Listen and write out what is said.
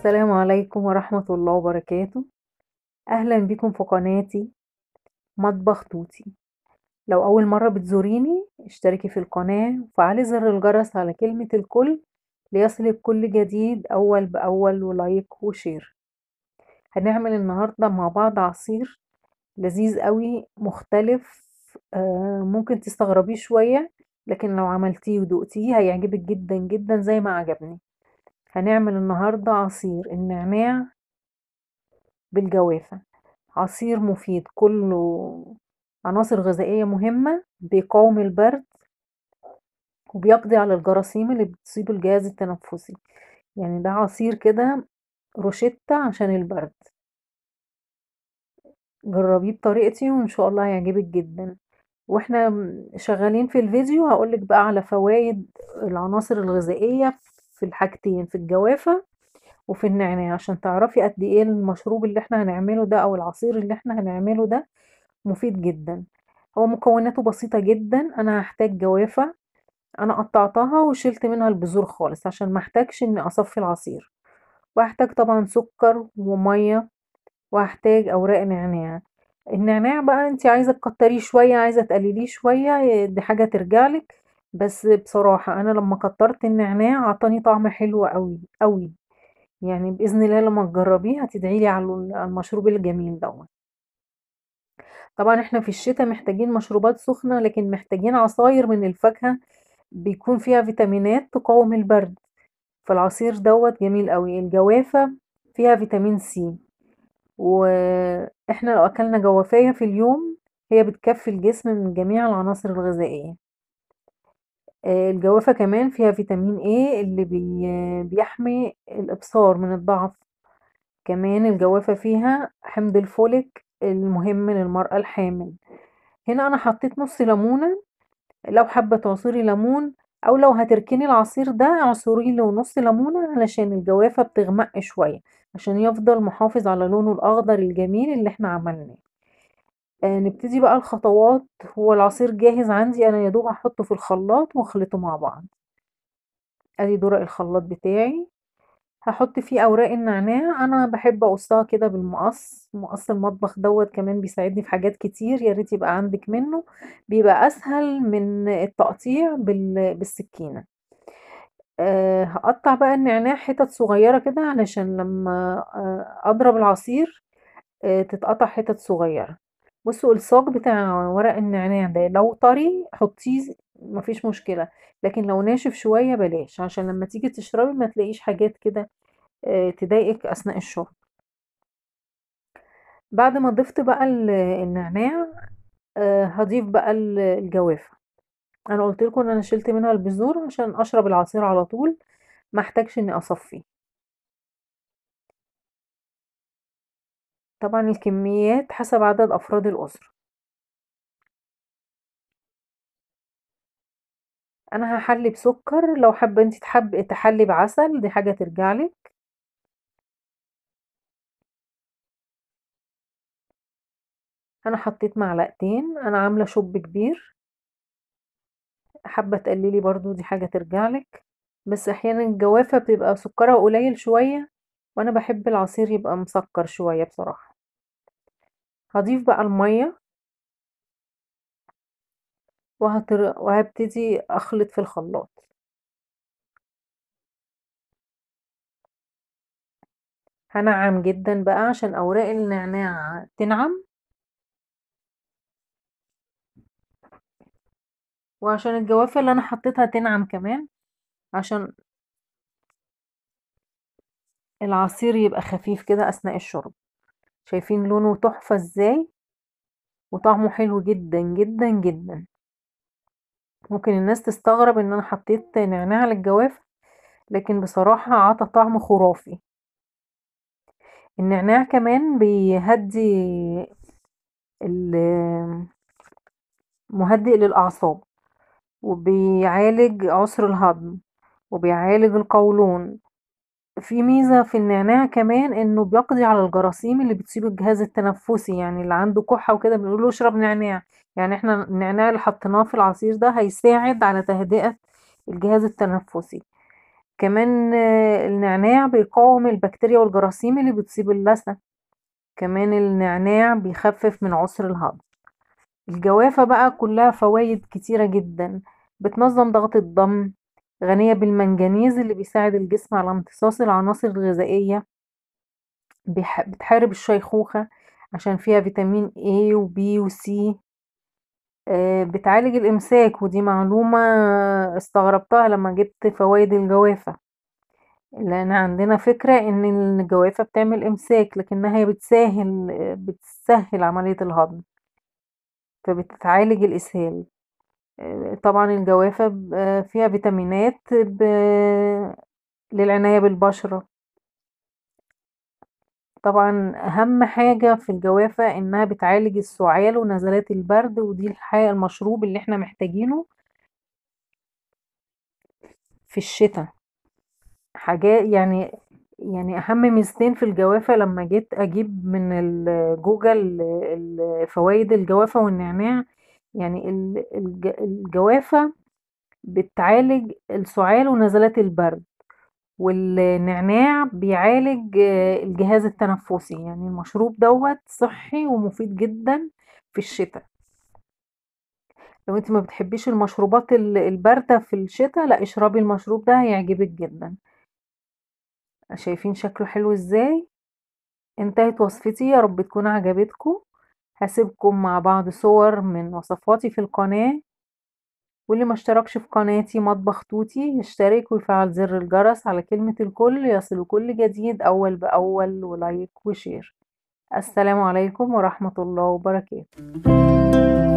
السلام عليكم ورحمة الله وبركاته أهلا بكم في قناتي مطبخ توتي لو أول مرة بتزوريني اشتركي في القناة وفعلي زر الجرس على كلمة الكل ليصلك كل جديد أول بأول ولايك وشير هنعمل النهاردة مع بعض عصير لذيذ قوي مختلف آه، ممكن تستغربيه شوية لكن لو عملتيه ودقتيه هيعجبك جدا جدا زي ما عجبني هنعمل النهاردة عصير النعناع بالجوافة عصير مفيد كله عناصر غذائية مهمة بيقاوم البرد وبيقضي على الجراثيم اللي بتصيب الجهاز التنفسي يعني ده عصير كده روشتة عشان البرد جربيه بطريقتي وان شاء الله هيعجبك جدا واحنا شغالين في الفيديو هقولك بقى على فوائد العناصر الغذائية في الحاجتين في الجوافة وفي النعناع عشان تعرفي قد ايه المشروب اللي احنا هنعمله ده او العصير اللي احنا هنعمله ده مفيد جدا هو مكوناته بسيطة جدا انا هحتاج جوافة انا قطعتها وشلت منها البذور خالص عشان محتاجش اني اصفي العصير وهحتاج طبعا سكر ومية وهحتاج اوراق نعناع النعناع بقى انت عايزه تكتريه شويه عايزه تقلليه شويه دي حاجه ترجعلك بس بصراحة أنا لمّا كتّرت النعناع عطّاني طعم حلو أوي، أوي. يعني بإذن الله لمّا تجرّبيه هتدعي لي على المشروب الجميل ده طبعًا إحنا في الشتا محتاجين مشروبات سخنة، لكن محتاجين عصاير من الفاكهة بيكون فيها فيتامينات تقاوم البرد، فالعصير دوت جميل أوي. الجوافة فيها فيتامين سي وإحنا لو أكلنا جوافاية في اليوم هي بتكفّي الجسم من جميع العناصر الغذائية. آه، الجوافة كمان فيها فيتامين A اللي بي بيحمي الإبصار من الضعف كمان الجوافة فيها حمض الفوليك المهم للمرأة الحامل هنا أنا حطيت نص ليمونة لو حابة تعصري ليمون أو لو هتركني العصير ده عصري له نص ليمونة علشان الجوافة بتغمق شوية عشان يفضل محافظ على لونه الأخضر الجميل اللي احنا عملناه آه نبتدي بقى الخطوات هو العصير جاهز عندي انا يدوب هحطه في الخلاط واخلطه مع بعض ادي درق الخلاط بتاعي هحط فيه اوراق النعناع انا بحب اقصها كده بالمقص مقص المطبخ دوت كمان بيساعدني في حاجات كتير يا ريت يبقى عندك منه بيبقى اسهل من التقطيع بالسكينه أه هقطع بقى النعناع حتت صغيره كده علشان لما آه، اضرب العصير أه تتقطع حتت صغيره بصوا الصاج بتاع ورق النعناع ده لو طري حطيه مفيش مشكلة لكن لو ناشف شوية بلاش عشان لما تيجي تشربي ما تلاقيش حاجات كده تضايقك اثناء الشرب بعد ما ضفت بقى النعناع هضيف بقى الجوافة انا قلت لكم ان انا شلت منها البذور عشان اشرب العصير على طول ما احتاجش اني اصفيه طبعا الكميات حسب عدد أفراد الأسرة أنا هحلي بسكر لو حابة انت تحب تحلي بعسل دي حاجة ترجعلك أنا حطيت معلقتين أنا عاملة شوب كبير حابة تقللي برضو دي حاجة ترجعلك بس أحيانا الجوافة بتبقى سكرها قليل شوية وأنا بحب العصير يبقى مسكر شوية بصراحة هضيف بقى المية وهتر... وهبتدي اخلط في الخلاط هنعم جدا بقى عشان اوراق النعناع تنعم وعشان الجوافة اللي انا حطيتها تنعم كمان عشان العصير يبقى خفيف كده اثناء الشرب شايفين لونه تحفة ازاي وطعمه حلو جدا جدا جدا ممكن الناس تستغرب ان انا حطيت نعناع للجوافة لكن بصراحة عطى طعم خرافي النعناع كمان بيهدي مهدئ للأعصاب وبيعالج عسر الهضم وبيعالج القولون في ميزة في النعناع كمان انه بيقضي على الجراثيم اللي بتصيب الجهاز التنفسي يعني اللي عنده كحة وكده بنقول له اشرب نعناع يعني احنا النعناع اللي حطيناه في العصير ده هيساعد على تهدئة الجهاز التنفسي كمان النعناع بيقاوم البكتيريا والجراثيم اللي بتصيب اللثة كمان النعناع بيخفف من عسر الهضم الجوافة بقى كلها فوائد كتيرة جدا بتنظم ضغط الدم غنية بالمنجنيز اللي بيساعد الجسم على امتصاص العناصر الغذائية بتحارب الشيخوخة عشان فيها فيتامين A و B و C آه، بتعالج الإمساك ودي معلومة استغربتها لما جبت فوائد الجوافة لأن عندنا فكرة إن الجوافة بتعمل إمساك لكنها بتسهل بتسهل عملية الهضم فبتتعالج الإسهال آه، طبعا الجوافة آه، فيها فيتامينات ب... للعناية بالبشرة طبعا أهم حاجة في الجوافة إنها بتعالج السعال ونزلات البرد ودي الحقيقة المشروب اللي احنا محتاجينه في الشتاء حاجات يعني يعني أهم ميزتين في الجوافة لما جيت أجيب من الجوجل فوايد الجوافة والنعناع يعني الجوافة بتعالج السعال ونزلات البرد والنعناع بيعالج آه، الجهاز التنفسي يعني المشروب دوت صحي ومفيد جدا في الشتاء لو انت ما بتحبيش المشروبات الباردة في الشتاء لا اشربي المشروب ده هيعجبك جدا شايفين شكله حلو ازاي انتهت وصفتي يا رب تكون عجبتكم هسيبكم مع بعض صور من وصفاتي في القناة واللي ما اشتركش في قناتي مطبخ توتي يشترك ويفعل زر الجرس على كلمة الكل يصل كل جديد أول بأول ولايك وشير السلام عليكم ورحمة الله وبركاته